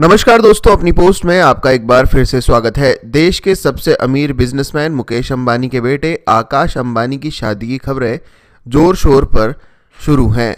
नमस्कार दोस्तों अपनी पोस्ट में आपका एक बार फिर से स्वागत है देश के सबसे अमीर बिजनेसमैन मुकेश अंबानी के बेटे आकाश अंबानी की शादी की खबरें जोर शोर पर शुरू हैं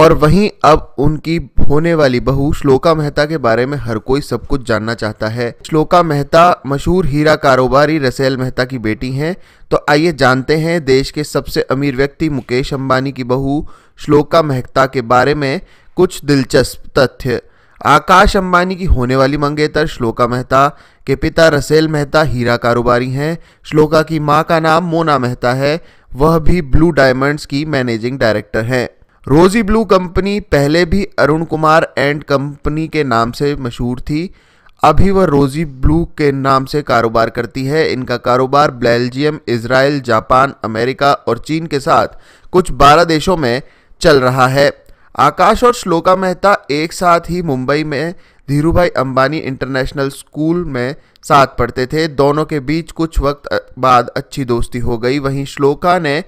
और वहीं अब उनकी होने वाली बहू श्लोका मेहता के बारे में हर कोई सब कुछ जानना चाहता है श्लोका मेहता मशहूर हीरा कारोबारी रसेल मेहता की बेटी हैं तो आइए जानते हैं देश के सबसे अमीर व्यक्ति मुकेश अंबानी की बहू श्लोका मेहता के बारे में कुछ दिलचस्प तथ्य आकाश अंबानी की होने वाली मंगेतर श्लोका मेहता के पिता रसेल मेहता हीरा कारोबारी हैं श्लोका की मां का नाम मोना मेहता है वह भी ब्लू डायमंड्स की मैनेजिंग डायरेक्टर हैं रोजी ब्लू कंपनी पहले भी अरुण कुमार एंड कंपनी के नाम से मशहूर थी अभी वह रोजी ब्लू के नाम से कारोबार करती है इनका कारोबार बेल्जियम इसराइल जापान अमेरिका और चीन के साथ कुछ बारह देशों में चल रहा है आकाश और श्लोका मेहता एक साथ ही मुंबई में धीरू अंबानी इंटरनेशनल स्कूल में साथ पढ़ते थे दोनों के बीच कुछ वक्त बाद अच्छी दोस्ती हो गई वहीं श्लोका ने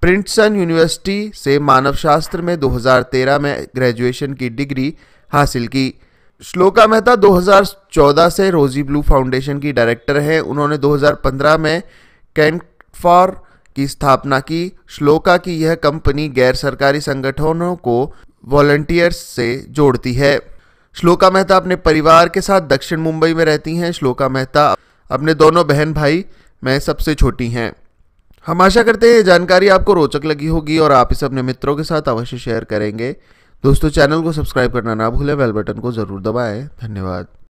प्रिंसटन यूनिवर्सिटी से मानवशास्त्र में 2013 में ग्रेजुएशन की डिग्री हासिल की श्लोका मेहता 2014 से रोजी ब्लू फाउंडेशन की डायरेक्टर हैं उन्होंने 2015 में कैंटफॉर की स्थापना की श्लोका की यह कंपनी गैर सरकारी संगठनों को वॉल्टियर्स से जोड़ती है श्लोका मेहता अपने परिवार के साथ दक्षिण मुंबई में रहती हैं श्लोका मेहता अपने दोनों बहन भाई में सबसे छोटी हैं हम आशा करते हैं जानकारी आपको रोचक लगी होगी और आप इसे अपने मित्रों के साथ अवश्य शेयर करेंगे दोस्तों चैनल को सब्सक्राइब करना ना भूलें बेल बटन को ज़रूर दबाएं धन्यवाद